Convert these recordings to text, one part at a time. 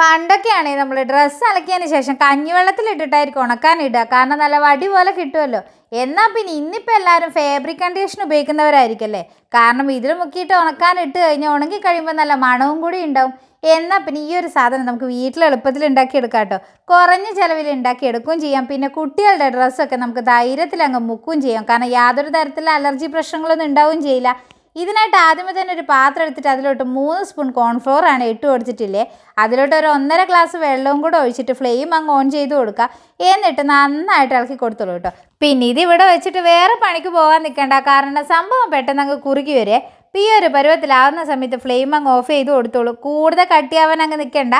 പണ്ടൊക്കെയാണെങ്കിൽ നമ്മൾ ഡ്രസ്സ് അലക്കിയതിന് ശേഷം കഞ്ഞിവെള്ളത്തിലിട്ടിട്ടായിരിക്കും ഉണക്കാനിടുക കാരണം നല്ല വടി പോലെ കിട്ടുമല്ലോ എന്നാൽ പിന്നെ ഇന്നിപ്പോൾ എല്ലാവരും ഫാബ്രിക് കണ്ടീഷൻ ഉപയോഗിക്കുന്നവരായിരിക്കല്ലേ കാരണം ഇതിൽ മുക്കിയിട്ട് ഉണക്കാനിട്ട് കഴിഞ്ഞാൽ ഉണങ്ങി കഴിയുമ്പോൾ നല്ല മണവും കൂടി ഉണ്ടാവും എന്നാൽ പിന്നെ ഈ ഒരു സാധനം നമുക്ക് വീട്ടിൽ എളുപ്പത്തിൽ ഉണ്ടാക്കിയെടുക്കാം കേട്ടോ കുറഞ്ഞ ചിലവിൽ ഉണ്ടാക്കിയെടുക്കുകയും ചെയ്യാം പിന്നെ കുട്ടികളുടെ ഡ്രസ്സൊക്കെ നമുക്ക് ധൈര്യത്തിൽ അങ്ങ് മുക്കുകയും ചെയ്യാം കാരണം യാതൊരു തരത്തിലുള്ള അലർജി പ്രശ്നങ്ങളൊന്നും ഉണ്ടാവുകയും ചെയ്യില്ല ഇതിനായിട്ട് ആദ്യമേ തന്നെ ഒരു പാത്രം എടുത്തിട്ട് അതിലോട്ട് മൂന്ന് സ്പൂൺ കോൺഫ്ലോറാണ് ഇട്ട് കൊടുത്തിട്ടില്ലേ അതിലോട്ട് ഒരു ഒന്നര ഗ്ലാസ് വെള്ളവും കൂടെ ഒഴിച്ചിട്ട് ഫ്ലെയിം അങ്ങ് ഓൺ ചെയ്ത് കൊടുക്കുക എന്നിട്ട് നന്നായിട്ട് ഇളക്കി കൊടുത്തോളൂ കേട്ടോ പിന്നെ ഇത് ഇവിടെ വെച്ചിട്ട് വേറെ പണിക്ക് പോകാൻ നിൽക്കേണ്ട കാരണം സംഭവം പെട്ടെന്ന് അങ്ങ് കുറുകി വരെ ഈ ഒരു പരുവത്തിലാവുന്ന സമയത്ത് ഫ്ലെയിം അങ്ങ് ഓഫ് ചെയ്ത് കൊടുത്തോളൂ കൂടുതൽ കട്ടിയാവാൻ അങ്ങ് നിൽക്കേണ്ട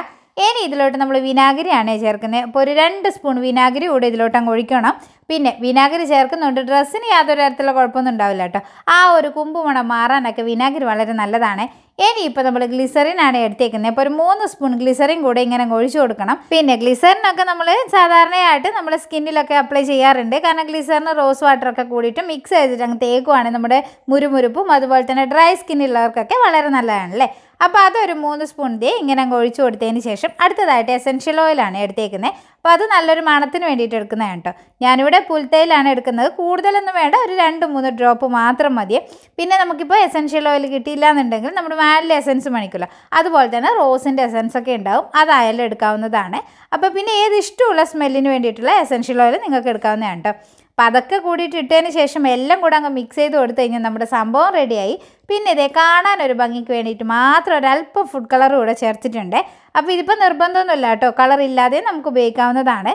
ഇനി ഇതിലോട്ട് നമ്മൾ വിനാഗിരിയാണ് ചേർക്കുന്നത് അപ്പോൾ ഒരു രണ്ട് സ്പൂൺ വിനാഗിരി കൂടി ഇതിലോട്ട് അങ്ങ് ഒഴിക്കണം പിന്നെ വിനാഗിരി ചേർക്കുന്നുണ്ട് ഡ്രസ്സിന് യാതൊരു തരത്തിലുള്ള കുഴപ്പമൊന്നും ഉണ്ടാവില്ല കേട്ടോ ആ ഒരു കുമ്പുമണം മാറാനൊക്കെ വിനാഗിരി വളരെ നല്ലതാണ് ഇനി ഇപ്പോൾ നമ്മൾ ഗ്ലിസറിൻ ആണ് എടുത്തേക്കുന്നത് അപ്പോൾ ഒരു മൂന്ന് സ്പൂൺ ഗ്ലിസറിൻ കൂടെ ഇങ്ങനെ ഒഴിച്ചു കൊടുക്കണം പിന്നെ ഗ്ലിസറിനൊക്കെ നമ്മൾ സാധാരണയായിട്ട് നമ്മൾ സ്കിന്നിലൊക്കെ അപ്ലൈ ചെയ്യാറുണ്ട് കാരണം ഗ്ലിസറിന് റോസ് വാട്ടറൊക്കെ കൂടിയിട്ട് മിക്സ് ചെയ്തിട്ട് അങ്ങ് തേക്കുവാണെങ്കിൽ നമ്മുടെ മുരുമുരുപ്പും അതുപോലെ തന്നെ ഡ്രൈ സ്കിന്നുള്ളവർക്കൊക്കെ വളരെ നല്ലതാണല്ലേ അപ്പോൾ അതൊരു മൂന്ന് സ്പൂൺ ദേ ഇങ്ങനെ അങ്ങ് ഒഴിച്ചു കൊടുത്തതിന് ശേഷം അടുത്തതായിട്ട് എസൻഷ്യൽ ഓയിലാണ് എടുത്തേക്കുന്നത് അപ്പോൾ അത് നല്ലൊരു മണത്തിന് വേണ്ടിയിട്ട് എടുക്കുന്നതാണ് കേട്ടോ ഞാനിവിടെ പുൽത്തൈലാണ് എടുക്കുന്നത് കൂടുതലൊന്നും വേണ്ട ഒരു രണ്ട് മൂന്ന് ഡ്രോപ്പ് മാത്രം മതി പിന്നെ നമുക്കിപ്പോൾ എസൻഷ്യൽ ഓയിൽ കിട്ടിയില്ല എന്നുണ്ടെങ്കിൽ നമ്മുടെ വാനിലെ എസൻസ് മണിക്കില്ല അതുപോലെ തന്നെ റോസിൻ്റെ എസൻസ് ഒക്കെ ഉണ്ടാവും അതായാലും എടുക്കാവുന്നതാണ് അപ്പോൾ പിന്നെ ഏത് ഇഷ്ടമുള്ള സ്മെല്ലിന് വേണ്ടിയിട്ടുള്ള എസൻഷ്യൽ ഓയിൽ നിങ്ങൾക്ക് എടുക്കാവുന്നതാണ് കേട്ടോ അതൊക്കെ കൂടിയിട്ട് ഇട്ടതിന് ശേഷം എല്ലാം കൂടെ അങ്ങ് മിക്സ് ചെയ്ത് കൊടുത്തു കഴിഞ്ഞാൽ നമ്മുടെ സംഭവം റെഡിയായി പിന്നെ ഇതേ കാണാൻ ഒരു ഭംഗിക്ക് വേണ്ടിയിട്ട് മാത്രം ഒരല്പം ഫുഡ് കളർ കൂടെ ചേർത്തിട്ടുണ്ട് അപ്പോൾ ഇതിപ്പോൾ നിർബന്ധമൊന്നുമില്ല കേട്ടോ കളർ ഇല്ലാതെ നമുക്ക് ഉപയോഗിക്കാവുന്നതാണ്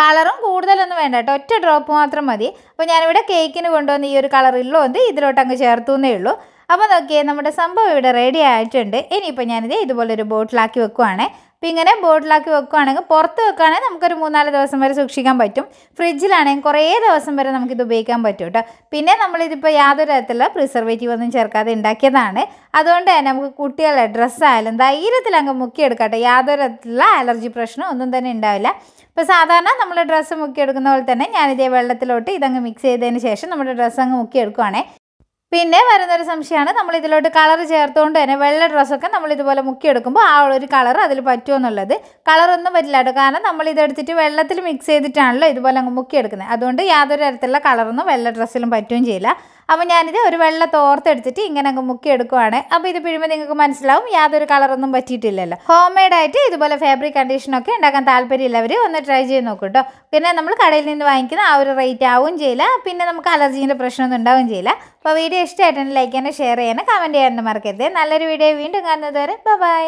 കളറും കൂടുതലൊന്നും വേണ്ട കേട്ടോ ഒറ്റ ഡ്രോപ്പ് മാത്രം മതി അപ്പോൾ ഞാനിവിടെ കേക്കിന് കൊണ്ടുവന്ന് ഈ ഒരു കളറില്ലോ എന്ത് ഇതിലോട്ട് അങ്ങ് ചേർത്തു ഉള്ളൂ അപ്പോൾ നോക്കിയേ നമ്മുടെ സംഭവം ഇവിടെ റെഡി ആയിട്ടുണ്ട് ഇനിയിപ്പോൾ ഞാനിത് ഇതുപോലൊരു ബോട്ടിലാക്കി വെക്കുവാണേ അപ്പം ഇങ്ങനെ ബോട്ടിലാക്കി വെക്കുകയാണെങ്കിൽ പുറത്ത് വെക്കുകയാണെങ്കിൽ നമുക്കൊരു മൂന്നാല് ദിവസം വരെ സൂക്ഷിക്കാൻ പറ്റും ഫ്രിഡ്ജിലാണെങ്കിൽ കുറേ ദിവസം വരെ നമുക്കിത് ഉപയോഗിക്കാൻ പറ്റും കേട്ടോ പിന്നെ നമ്മളിതിപ്പോൾ യാതൊരു തരത്തിലുള്ള പ്രിസർവേറ്റീവ് ഒന്നും ചേർക്കാതെ ഉണ്ടാക്കിയതാണ് അതുകൊണ്ട് തന്നെ നമുക്ക് കുട്ടികളുടെ ഡ്രസ്സായാലും ധൈര്യത്തിൽ അങ്ങ് മുക്കിയെടുക്കട്ടെ യാതൊരു തരത്തിലുള്ള അലർജി പ്രശ്നം ഒന്നും തന്നെ ഉണ്ടാവില്ല ഇപ്പോൾ സാധാരണ നമ്മൾ ഡ്രസ്സ് മുക്കിയെടുക്കുന്ന പോലെ തന്നെ ഞാനിതേ വെള്ളത്തിലോട്ട് ഇതങ്ങ് മിക്സ് ചെയ്തതിന് ശേഷം നമ്മുടെ ഡ്രസ്സ് അങ്ങ് മുക്കിയെടുക്കുവാണേ പിന്നെ വരുന്നൊരു സംശയമാണ് നമ്മൾ ഇതിലോട്ട് കളർ ചേർത്തുകൊണ്ട് തന്നെ വെള്ള ഡ്രസ്സൊക്കെ നമ്മൾ ഇതുപോലെ മുക്കിയെടുക്കുമ്പോൾ ആ ഒരു കളർ അതിൽ പറ്റുമെന്നുള്ളത് കളറൊന്നും പറ്റില്ല കേട്ടോ കാരണം നമ്മൾ ഇതെടുത്തിട്ട് വെള്ളത്തിൽ മിക്സ് ചെയ്തിട്ടാണല്ലോ ഇതുപോലെ അങ്ങ് മുക്കിയെടുക്കുന്നത് അതുകൊണ്ട് യാതൊരു തരത്തിലുള്ള കളറൊന്നും വെള്ള ഡ്രസ്സിലും പറ്റുകയും ചെയ്യില്ല അപ്പോൾ ഞാനിത് ഒരു വെള്ള തോർത്തെടുത്തിട്ട് ഇങ്ങനെ അങ്ങ് മുക്കി എടുക്കുവാണ് അപ്പോൾ ഇത് പിഴുമ്പോൾ നിങ്ങൾക്ക് മനസ്സിലാവും യാതൊരു കളറൊന്നും പറ്റിയിട്ടില്ലല്ലോ ഹോം ആയിട്ട് ഇതുപോലെ ഫാബ്രിക് കണ്ടീഷനൊക്കെ ഉണ്ടാക്കാൻ താല്പര്യമില്ലവർ ഒന്ന് ട്രൈ ചെയ്ത് നോക്കൂ കേട്ടോ പിന്നെ നമ്മൾ കടയിൽ നിന്ന് വാങ്ങിക്കുന്ന ആ ഒരു റേറ്റ് ആവുകയും ചെയ്യില്ല പിന്നെ നമുക്ക് അലർജീൻ്റെ പ്രശ്നമൊന്നും ഉണ്ടാവുകയും ചെയ്യില്ല അപ്പോൾ വീഡിയോ ഇഷ്ടമായിട്ടുണ്ടെങ്കിൽ ലൈക്ക് ചെയ്യാനും ഷെയർ ചെയ്യാനും കമൻറ്റ് ചെയ്യാനും മറക്കരുത് നല്ലൊരു വീഡിയോ വീണ്ടും കാണുന്നത് വരെ ബൈ